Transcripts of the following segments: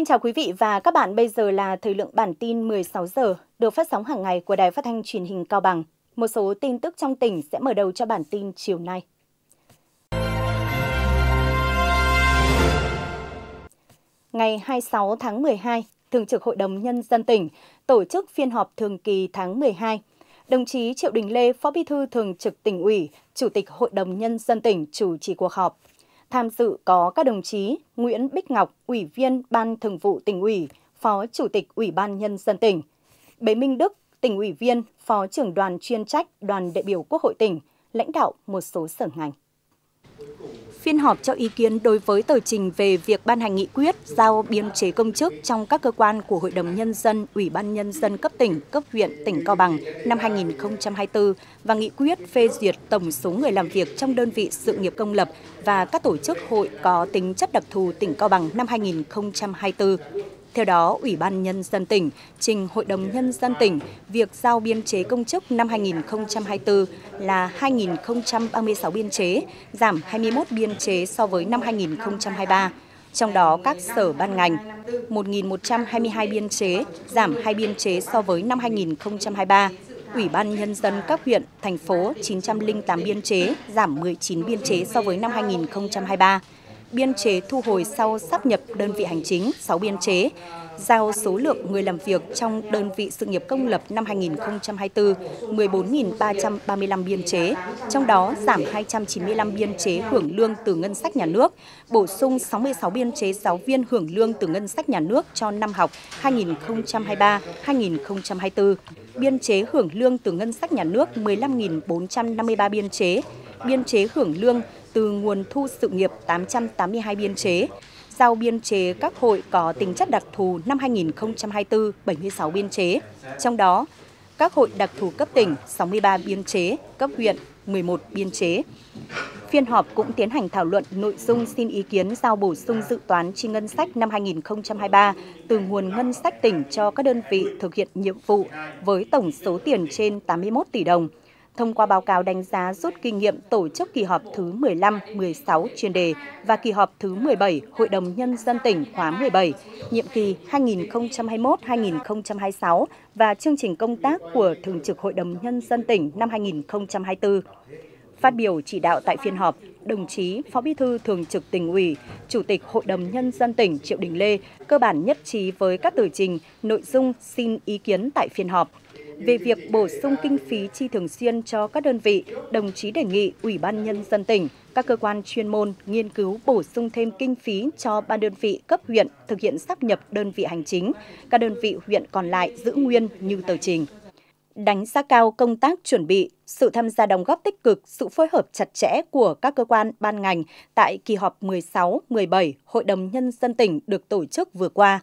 Xin chào quý vị và các bạn, bây giờ là thời lượng bản tin 16 giờ được phát sóng hàng ngày của Đài Phát thanh Truyền hình Cao Bằng. Một số tin tức trong tỉnh sẽ mở đầu cho bản tin chiều nay. Ngày 26 tháng 12, Thường trực Hội đồng Nhân dân tỉnh tổ chức phiên họp thường kỳ tháng 12. Đồng chí Triệu Đình Lê, Phó Bí thư Thường trực tỉnh ủy, Chủ tịch Hội đồng Nhân dân tỉnh chủ trì cuộc họp. Tham dự có các đồng chí Nguyễn Bích Ngọc, Ủy viên Ban Thường vụ tỉnh ủy, Phó Chủ tịch Ủy ban Nhân dân tỉnh, Bế Minh Đức, tỉnh ủy viên, Phó trưởng đoàn chuyên trách Đoàn đại biểu Quốc hội tỉnh, lãnh đạo một số sở ngành phiên họp cho ý kiến đối với tờ trình về việc ban hành nghị quyết giao biên chế công chức trong các cơ quan của Hội đồng Nhân dân, Ủy ban Nhân dân cấp tỉnh, cấp huyện, tỉnh Cao Bằng năm 2024 và nghị quyết phê duyệt tổng số người làm việc trong đơn vị sự nghiệp công lập và các tổ chức hội có tính chất đặc thù tỉnh Cao Bằng năm 2024. Theo đó, Ủy ban Nhân dân tỉnh trình Hội đồng Nhân dân tỉnh việc giao biên chế công chức năm 2024 là 2.036 biên chế, giảm 21 biên chế so với năm 2023 trong đó các sở ban ngành 1.122 biên chế, giảm 2 biên chế so với năm 2023. Ủy ban Nhân dân các huyện, thành phố 908 biên chế, giảm 19 biên chế so với năm 2023 biên chế thu hồi sau sắp nhập đơn vị hành chính 6 biên chế, giao số lượng người làm việc trong đơn vị sự nghiệp công lập năm 2024 14.335 biên chế, trong đó giảm 295 biên chế hưởng lương từ ngân sách nhà nước, bổ sung 66 biên chế giáo viên hưởng lương từ ngân sách nhà nước cho năm học 2023-2024, biên chế hưởng lương từ ngân sách nhà nước 15.453 biên chế, biên chế hưởng lương từ nguồn thu sự nghiệp 882 biên chế, giao biên chế các hội có tính chất đặc thù năm 2024 76 biên chế, trong đó các hội đặc thù cấp tỉnh 63 biên chế, cấp huyện 11 biên chế. Phiên họp cũng tiến hành thảo luận nội dung xin ý kiến giao bổ sung dự toán chi ngân sách năm 2023 từ nguồn ngân sách tỉnh cho các đơn vị thực hiện nhiệm vụ với tổng số tiền trên 81 tỷ đồng – thông qua báo cáo đánh giá rút kinh nghiệm tổ chức kỳ họp thứ 15, 16 chuyên đề và kỳ họp thứ 17 Hội đồng Nhân dân tỉnh khóa 17, nhiệm kỳ 2021-2026 và chương trình công tác của Thường trực Hội đồng Nhân dân tỉnh năm 2024. Phát biểu chỉ đạo tại phiên họp, đồng chí Phó Bí thư Thường trực tỉnh ủy, Chủ tịch Hội đồng Nhân dân tỉnh Triệu Đình Lê cơ bản nhất trí với các tờ trình, nội dung xin ý kiến tại phiên họp – về việc bổ sung kinh phí chi thường xuyên cho các đơn vị, đồng chí đề nghị Ủy ban Nhân dân tỉnh, các cơ quan chuyên môn nghiên cứu bổ sung thêm kinh phí cho ba đơn vị cấp huyện thực hiện sắp nhập đơn vị hành chính, các đơn vị huyện còn lại giữ nguyên như tờ trình đánh giá cao công tác chuẩn bị, sự tham gia đóng góp tích cực, sự phối hợp chặt chẽ của các cơ quan ban ngành tại kỳ họp 16, 17 Hội đồng Nhân dân tỉnh được tổ chức vừa qua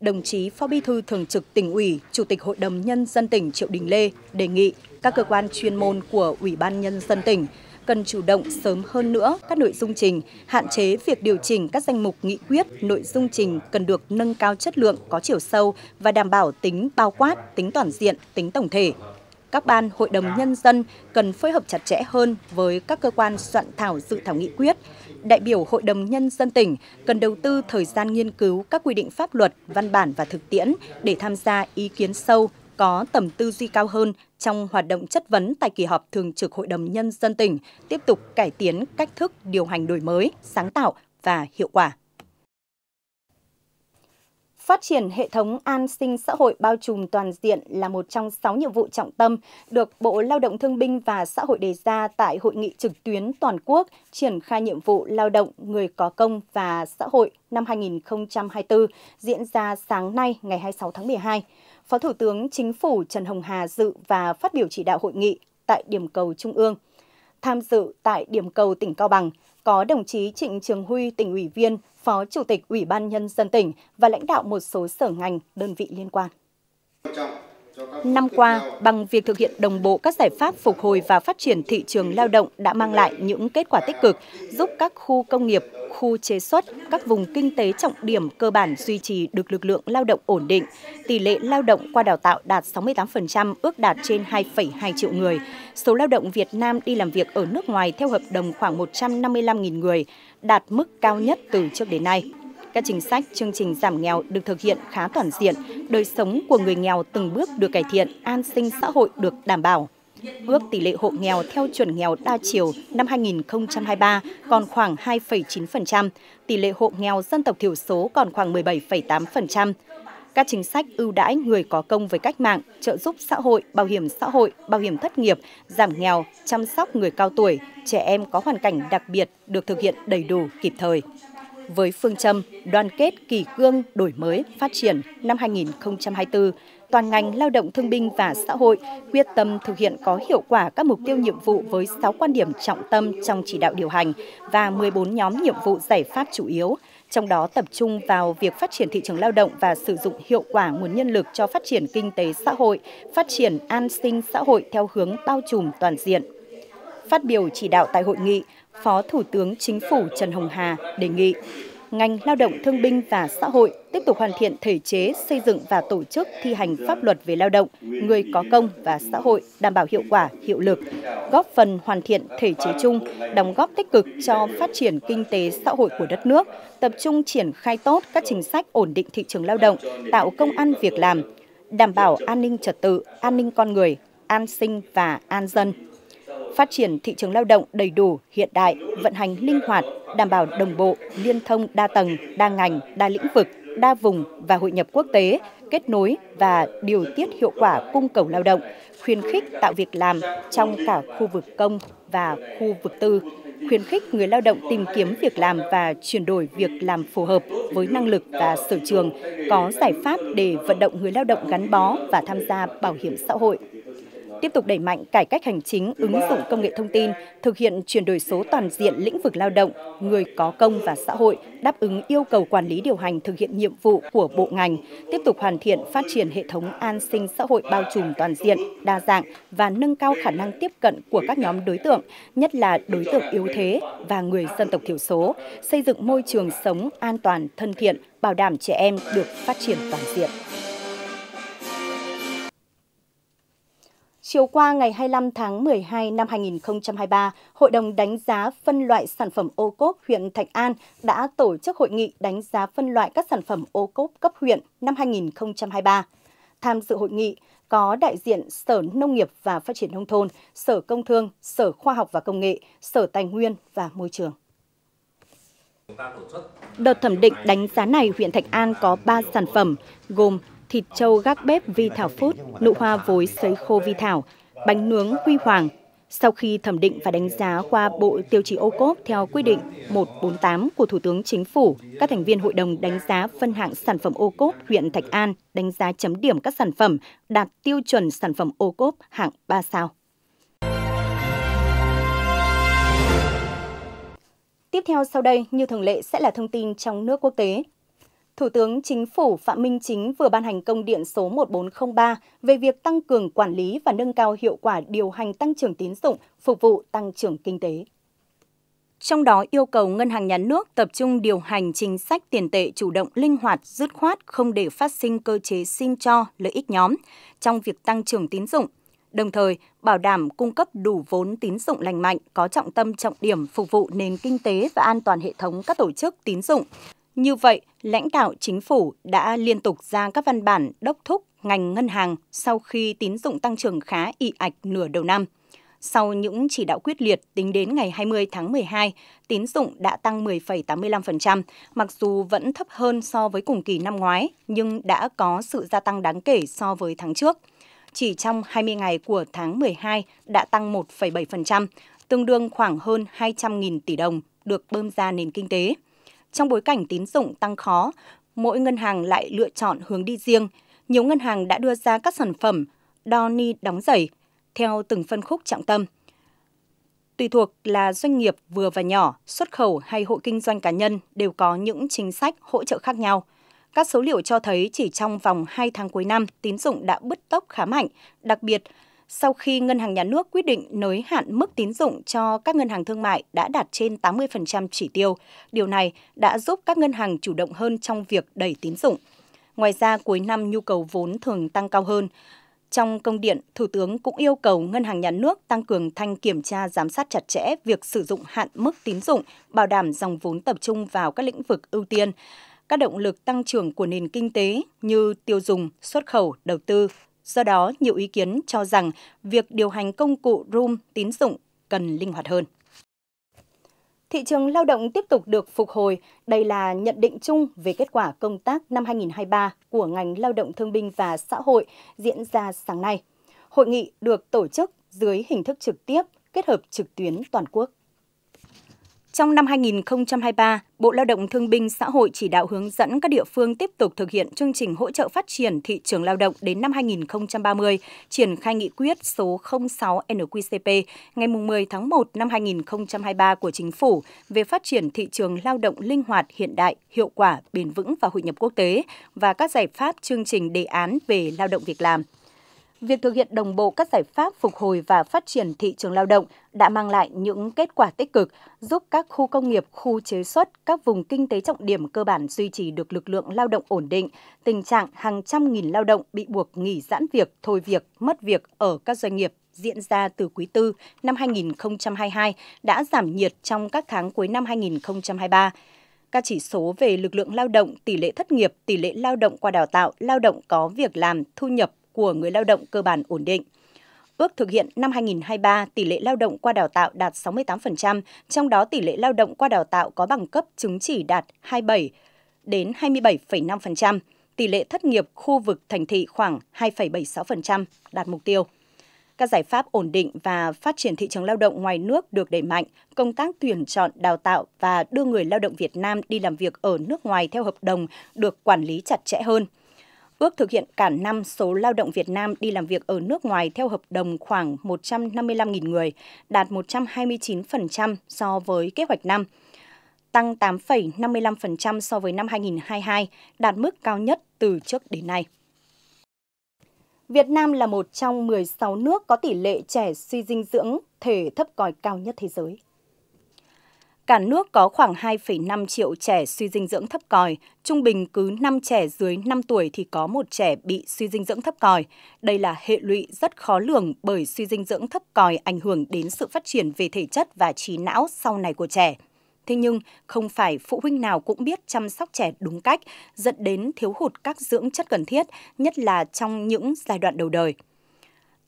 đồng chí Phó Bí thư Thường trực tỉnh ủy, Chủ tịch Hội đồng Nhân dân tỉnh Triệu Đình Lê đề nghị các cơ quan chuyên môn của Ủy ban Nhân dân tỉnh cần chủ động sớm hơn nữa các nội dung trình, hạn chế việc điều chỉnh các danh mục nghị quyết, nội dung trình cần được nâng cao chất lượng có chiều sâu và đảm bảo tính bao quát, tính toàn diện, tính tổng thể các ban hội đồng nhân dân cần phối hợp chặt chẽ hơn với các cơ quan soạn thảo dự thảo nghị quyết. Đại biểu Hội đồng Nhân dân tỉnh cần đầu tư thời gian nghiên cứu các quy định pháp luật, văn bản và thực tiễn để tham gia ý kiến sâu, có tầm tư duy cao hơn trong hoạt động chất vấn tại kỳ họp thường trực Hội đồng Nhân dân tỉnh, tiếp tục cải tiến cách thức điều hành đổi mới, sáng tạo và hiệu quả. Phát triển hệ thống an sinh xã hội bao trùm toàn diện là một trong 6 nhiệm vụ trọng tâm được Bộ Lao động Thương binh và Xã hội đề ra tại Hội nghị trực tuyến toàn quốc triển khai nhiệm vụ lao động, người có công và xã hội năm 2024 diễn ra sáng nay ngày 26 tháng 12. Phó Thủ tướng Chính phủ Trần Hồng Hà dự và phát biểu chỉ đạo hội nghị tại điểm cầu Trung ương. Tham dự tại điểm cầu tỉnh Cao Bằng – có đồng chí Trịnh Trường Huy, tỉnh ủy viên, Phó Chủ tịch Ủy ban Nhân dân tỉnh và lãnh đạo một số sở ngành, đơn vị liên quan. Năm qua, bằng việc thực hiện đồng bộ các giải pháp phục hồi và phát triển thị trường lao động đã mang lại những kết quả tích cực, giúp các khu công nghiệp, khu chế xuất, các vùng kinh tế trọng điểm cơ bản duy trì được lực lượng lao động ổn định. Tỷ lệ lao động qua đào tạo đạt 68%, ước đạt trên 2,2 triệu người. Số lao động Việt Nam đi làm việc ở nước ngoài theo hợp đồng khoảng 155.000 người, đạt mức cao nhất từ trước đến nay. Các chính sách, chương trình giảm nghèo được thực hiện khá toàn diện, đời sống của người nghèo từng bước được cải thiện, an sinh xã hội được đảm bảo. Ước tỷ lệ hộ nghèo theo chuẩn nghèo đa chiều năm 2023 còn khoảng 2,9%, tỷ lệ hộ nghèo dân tộc thiểu số còn khoảng 17,8%. Các chính sách ưu đãi người có công với cách mạng, trợ giúp xã hội, bảo hiểm xã hội, bảo hiểm thất nghiệp, giảm nghèo, chăm sóc người cao tuổi, trẻ em có hoàn cảnh đặc biệt được thực hiện đầy đủ kịp thời với phương châm đoàn kết kỳ cương đổi mới phát triển năm 2024, toàn ngành lao động thương binh và xã hội quyết tâm thực hiện có hiệu quả các mục tiêu nhiệm vụ với 6 quan điểm trọng tâm trong chỉ đạo điều hành và 14 nhóm nhiệm vụ giải pháp chủ yếu, trong đó tập trung vào việc phát triển thị trường lao động và sử dụng hiệu quả nguồn nhân lực cho phát triển kinh tế xã hội, phát triển an sinh xã hội theo hướng bao trùm toàn diện. Phát biểu chỉ đạo tại hội nghị, Phó Thủ tướng Chính phủ Trần Hồng Hà đề nghị ngành lao động thương binh và xã hội tiếp tục hoàn thiện thể chế, xây dựng và tổ chức thi hành pháp luật về lao động, người có công và xã hội đảm bảo hiệu quả, hiệu lực, góp phần hoàn thiện thể chế chung, đóng góp tích cực cho phát triển kinh tế xã hội của đất nước, tập trung triển khai tốt các chính sách ổn định thị trường lao động, tạo công ăn việc làm, đảm bảo an ninh trật tự, an ninh con người, an sinh và an dân phát triển thị trường lao động đầy đủ, hiện đại, vận hành linh hoạt, đảm bảo đồng bộ, liên thông đa tầng, đa ngành, đa lĩnh vực, đa vùng và hội nhập quốc tế, kết nối và điều tiết hiệu quả cung cầu lao động, khuyến khích tạo việc làm trong cả khu vực công và khu vực tư, khuyến khích người lao động tìm kiếm việc làm và chuyển đổi việc làm phù hợp với năng lực và sở trường, có giải pháp để vận động người lao động gắn bó và tham gia bảo hiểm xã hội tiếp tục đẩy mạnh cải cách hành chính, ứng dụng công nghệ thông tin, thực hiện chuyển đổi số toàn diện lĩnh vực lao động, người có công và xã hội, đáp ứng yêu cầu quản lý điều hành thực hiện nhiệm vụ của bộ ngành, tiếp tục hoàn thiện phát triển hệ thống an sinh xã hội bao trùm toàn diện, đa dạng và nâng cao khả năng tiếp cận của các nhóm đối tượng, nhất là đối tượng yếu thế và người dân tộc thiểu số, xây dựng môi trường sống an toàn, thân thiện, bảo đảm trẻ em được phát triển toàn diện. Chiều qua ngày 25 tháng 12 năm 2023, Hội đồng đánh giá phân loại sản phẩm ô cốp huyện Thạch An đã tổ chức hội nghị đánh giá phân loại các sản phẩm ô cốp cấp huyện năm 2023. Tham dự hội nghị có đại diện Sở Nông nghiệp và Phát triển Nông thôn, Sở Công Thương, Sở Khoa học và Công nghệ, Sở Tài nguyên và Môi trường. Đợt thẩm định đánh giá này, huyện Thạch An có 3 sản phẩm gồm thịt trâu gác bếp vi thảo phút, nụ hoa vối sấy khô vi thảo, bánh nướng huy hoàng. Sau khi thẩm định và đánh giá qua bộ tiêu chí ô cốp theo quy định 148 của Thủ tướng Chính phủ, các thành viên hội đồng đánh giá phân hạng sản phẩm ô cốp huyện Thạch An đánh giá chấm điểm các sản phẩm đạt tiêu chuẩn sản phẩm ô cốp hạng 3 sao. Tiếp theo sau đây, như thường lệ sẽ là thông tin trong nước quốc tế. Thủ tướng Chính phủ Phạm Minh Chính vừa ban hành công điện số 1403 về việc tăng cường quản lý và nâng cao hiệu quả điều hành tăng trưởng tín dụng phục vụ tăng trưởng kinh tế. Trong đó yêu cầu ngân hàng nhà nước tập trung điều hành chính sách tiền tệ chủ động linh hoạt, dứt khoát, không để phát sinh cơ chế xin cho lợi ích nhóm trong việc tăng trưởng tín dụng, đồng thời bảo đảm cung cấp đủ vốn tín dụng lành mạnh có trọng tâm trọng điểm phục vụ nền kinh tế và an toàn hệ thống các tổ chức tín dụng, như vậy, lãnh đạo chính phủ đã liên tục ra các văn bản đốc thúc ngành ngân hàng sau khi tín dụng tăng trưởng khá ị ạch nửa đầu năm. Sau những chỉ đạo quyết liệt tính đến ngày 20 tháng 12, tín dụng đã tăng 10,85%, mặc dù vẫn thấp hơn so với cùng kỳ năm ngoái, nhưng đã có sự gia tăng đáng kể so với tháng trước. Chỉ trong 20 ngày của tháng 12 đã tăng 1,7%, tương đương khoảng hơn 200.000 tỷ đồng được bơm ra nền kinh tế. Trong bối cảnh tín dụng tăng khó, mỗi ngân hàng lại lựa chọn hướng đi riêng. Nhiều ngân hàng đã đưa ra các sản phẩm đo ni đóng giày theo từng phân khúc trọng tâm. Tùy thuộc là doanh nghiệp vừa và nhỏ, xuất khẩu hay hộ kinh doanh cá nhân đều có những chính sách hỗ trợ khác nhau. Các số liệu cho thấy chỉ trong vòng 2 tháng cuối năm, tín dụng đã bứt tốc khá mạnh, đặc biệt sau khi Ngân hàng Nhà nước quyết định nới hạn mức tín dụng cho các ngân hàng thương mại đã đạt trên 80% chỉ tiêu. Điều này đã giúp các ngân hàng chủ động hơn trong việc đẩy tín dụng. Ngoài ra, cuối năm nhu cầu vốn thường tăng cao hơn. Trong công điện, Thủ tướng cũng yêu cầu Ngân hàng Nhà nước tăng cường thanh kiểm tra giám sát chặt chẽ việc sử dụng hạn mức tín dụng, bảo đảm dòng vốn tập trung vào các lĩnh vực ưu tiên các động lực tăng trưởng của nền kinh tế như tiêu dùng, xuất khẩu, đầu tư, Do đó, nhiều ý kiến cho rằng việc điều hành công cụ room tín dụng cần linh hoạt hơn. Thị trường lao động tiếp tục được phục hồi, đây là nhận định chung về kết quả công tác năm 2023 của ngành lao động thương binh và xã hội diễn ra sáng nay. Hội nghị được tổ chức dưới hình thức trực tiếp kết hợp trực tuyến toàn quốc. Trong năm 2023, Bộ Lao động Thương binh Xã hội chỉ đạo hướng dẫn các địa phương tiếp tục thực hiện chương trình hỗ trợ phát triển thị trường lao động đến năm 2030, triển khai nghị quyết số 06 NQCP ngày 10 tháng 1 năm 2023 của Chính phủ về phát triển thị trường lao động linh hoạt, hiện đại, hiệu quả, bền vững và hội nhập quốc tế và các giải pháp chương trình đề án về lao động việc làm – việc thực hiện đồng bộ các giải pháp phục hồi và phát triển thị trường lao động đã mang lại những kết quả tích cực, giúp các khu công nghiệp, khu chế xuất, các vùng kinh tế trọng điểm cơ bản duy trì được lực lượng lao động ổn định. Tình trạng hàng trăm nghìn lao động bị buộc nghỉ giãn việc, thôi việc, mất việc ở các doanh nghiệp diễn ra từ quý tư năm 2022 đã giảm nhiệt trong các tháng cuối năm 2023 các chỉ số về lực lượng lao động, tỷ lệ thất nghiệp, tỷ lệ lao động qua đào tạo, lao động có việc làm, thu nhập của người lao động cơ bản ổn định. Ước thực hiện năm 2023, tỷ lệ lao động qua đào tạo đạt 68%, trong đó tỷ lệ lao động qua đào tạo có bằng cấp chứng chỉ đạt 27 đến 27,5%, tỷ lệ thất nghiệp khu vực thành thị khoảng 2,76% đạt mục tiêu. Các giải pháp ổn định và phát triển thị trường lao động ngoài nước được đẩy mạnh, công tác tuyển chọn, đào tạo và đưa người lao động Việt Nam đi làm việc ở nước ngoài theo hợp đồng được quản lý chặt chẽ hơn – ước thực hiện cả năm số lao động Việt Nam đi làm việc ở nước ngoài theo hợp đồng khoảng 155.000 người, đạt 129% so với kế hoạch năm, tăng 8,55% so với năm 2022, đạt mức cao nhất từ trước đến nay. Việt Nam là một trong 16 nước có tỷ lệ trẻ suy dinh dưỡng thể thấp còi cao nhất thế giới. Cả nước có khoảng 2,5 triệu trẻ suy dinh dưỡng thấp còi, trung bình cứ 5 trẻ dưới 5 tuổi thì có một trẻ bị suy dinh dưỡng thấp còi. Đây là hệ lụy rất khó lường bởi suy dinh dưỡng thấp còi ảnh hưởng đến sự phát triển về thể chất và trí não sau này của trẻ. Thế nhưng, không phải phụ huynh nào cũng biết chăm sóc trẻ đúng cách, dẫn đến thiếu hụt các dưỡng chất cần thiết, nhất là trong những giai đoạn đầu đời.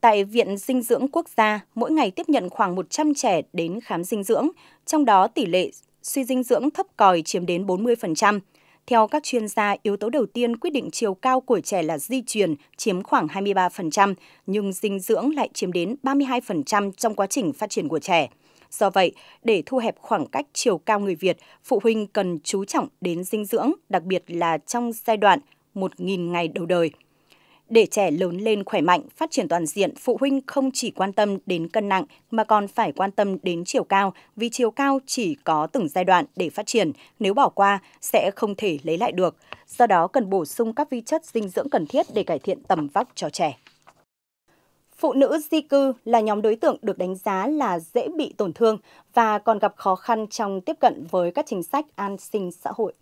Tại Viện Dinh dưỡng Quốc gia, mỗi ngày tiếp nhận khoảng 100 trẻ đến khám dinh dưỡng, trong đó tỷ lệ suy dinh dưỡng thấp còi chiếm đến 40%. Theo các chuyên gia, yếu tố đầu tiên quyết định chiều cao của trẻ là di truyền, chiếm khoảng 23%, nhưng dinh dưỡng lại chiếm đến 32% trong quá trình phát triển của trẻ. Do vậy, để thu hẹp khoảng cách chiều cao người Việt, phụ huynh cần chú trọng đến dinh dưỡng, đặc biệt là trong giai đoạn 1.000 ngày đầu đời – để trẻ lớn lên khỏe mạnh, phát triển toàn diện, phụ huynh không chỉ quan tâm đến cân nặng mà còn phải quan tâm đến chiều cao, vì chiều cao chỉ có từng giai đoạn để phát triển, nếu bỏ qua sẽ không thể lấy lại được. Do đó cần bổ sung các vi chất dinh dưỡng cần thiết để cải thiện tầm vóc cho trẻ. Phụ nữ di cư là nhóm đối tượng được đánh giá là dễ bị tổn thương và còn gặp khó khăn trong tiếp cận với các chính sách an sinh xã hội.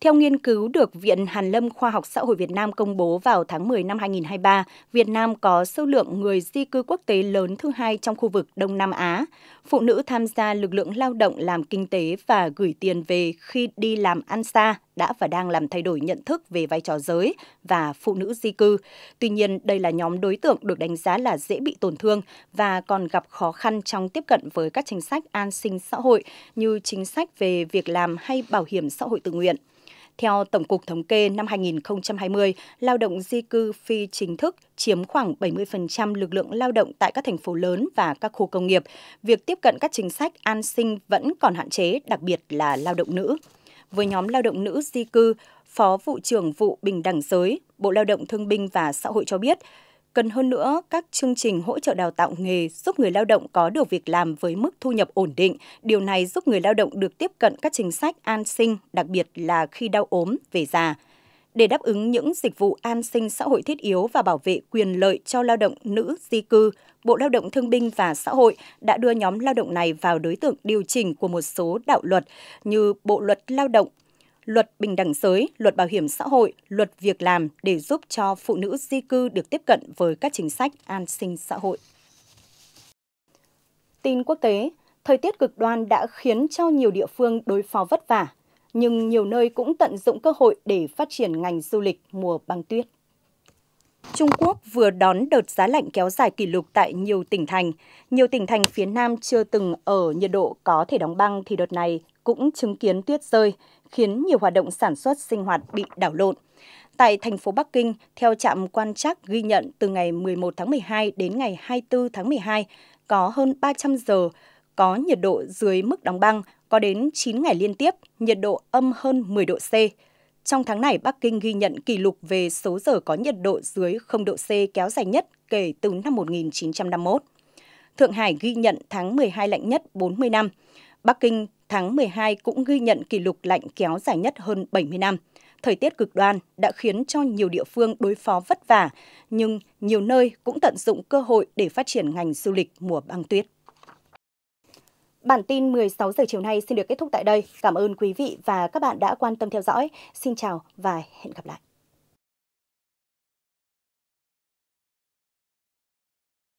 Theo nghiên cứu được Viện Hàn Lâm Khoa học Xã hội Việt Nam công bố vào tháng 10 năm 2023, Việt Nam có số lượng người di cư quốc tế lớn thứ hai trong khu vực Đông Nam Á. Phụ nữ tham gia lực lượng lao động làm kinh tế và gửi tiền về khi đi làm ăn xa đã và đang làm thay đổi nhận thức về vai trò giới và phụ nữ di cư. Tuy nhiên, đây là nhóm đối tượng được đánh giá là dễ bị tổn thương và còn gặp khó khăn trong tiếp cận với các chính sách an sinh xã hội như chính sách về việc làm hay bảo hiểm xã hội tự nguyện. Theo Tổng cục Thống kê, năm 2020, lao động di cư phi chính thức chiếm khoảng 70% lực lượng lao động tại các thành phố lớn và các khu công nghiệp. Việc tiếp cận các chính sách an sinh vẫn còn hạn chế, đặc biệt là lao động nữ. Với nhóm lao động nữ di cư, Phó Vụ trưởng Vụ Bình đẳng Giới, Bộ Lao động Thương binh và Xã hội cho biết, cần hơn nữa các chương trình hỗ trợ đào tạo nghề giúp người lao động có được việc làm với mức thu nhập ổn định. Điều này giúp người lao động được tiếp cận các chính sách an sinh, đặc biệt là khi đau ốm, về già. Để đáp ứng những dịch vụ an sinh xã hội thiết yếu và bảo vệ quyền lợi cho lao động nữ di cư, Bộ Lao động Thương binh và Xã hội đã đưa nhóm lao động này vào đối tượng điều chỉnh của một số đạo luật như Bộ luật Lao động luật bình đẳng giới, luật bảo hiểm xã hội, luật việc làm để giúp cho phụ nữ di cư được tiếp cận với các chính sách an sinh xã hội. Tin quốc tế, thời tiết cực đoan đã khiến cho nhiều địa phương đối phó vất vả, nhưng nhiều nơi cũng tận dụng cơ hội để phát triển ngành du lịch mùa băng tuyết. Trung Quốc vừa đón đợt giá lạnh kéo dài kỷ lục tại nhiều tỉnh thành. Nhiều tỉnh thành phía Nam chưa từng ở nhiệt độ có thể đóng băng thì đợt này cũng chứng kiến tuyết rơi khiến nhiều hoạt động sản xuất sinh hoạt bị đảo lộn. Tại thành phố Bắc Kinh, theo trạm quan trắc ghi nhận từ ngày 11 tháng 12 đến ngày 24 tháng 12, có hơn 300 giờ có nhiệt độ dưới mức đóng băng, có đến 9 ngày liên tiếp, nhiệt độ âm hơn 10 độ C. Trong tháng này, Bắc Kinh ghi nhận kỷ lục về số giờ có nhiệt độ dưới 0 độ C kéo dài nhất kể từ năm 1951. Thượng Hải ghi nhận tháng 12 lạnh nhất 40 năm. Bắc Kinh tháng 12 cũng ghi nhận kỷ lục lạnh kéo dài nhất hơn 70 năm. Thời tiết cực đoan đã khiến cho nhiều địa phương đối phó vất vả, nhưng nhiều nơi cũng tận dụng cơ hội để phát triển ngành du lịch mùa băng tuyết. Bản tin 16 giờ chiều nay xin được kết thúc tại đây. Cảm ơn quý vị và các bạn đã quan tâm theo dõi. Xin chào và hẹn gặp lại.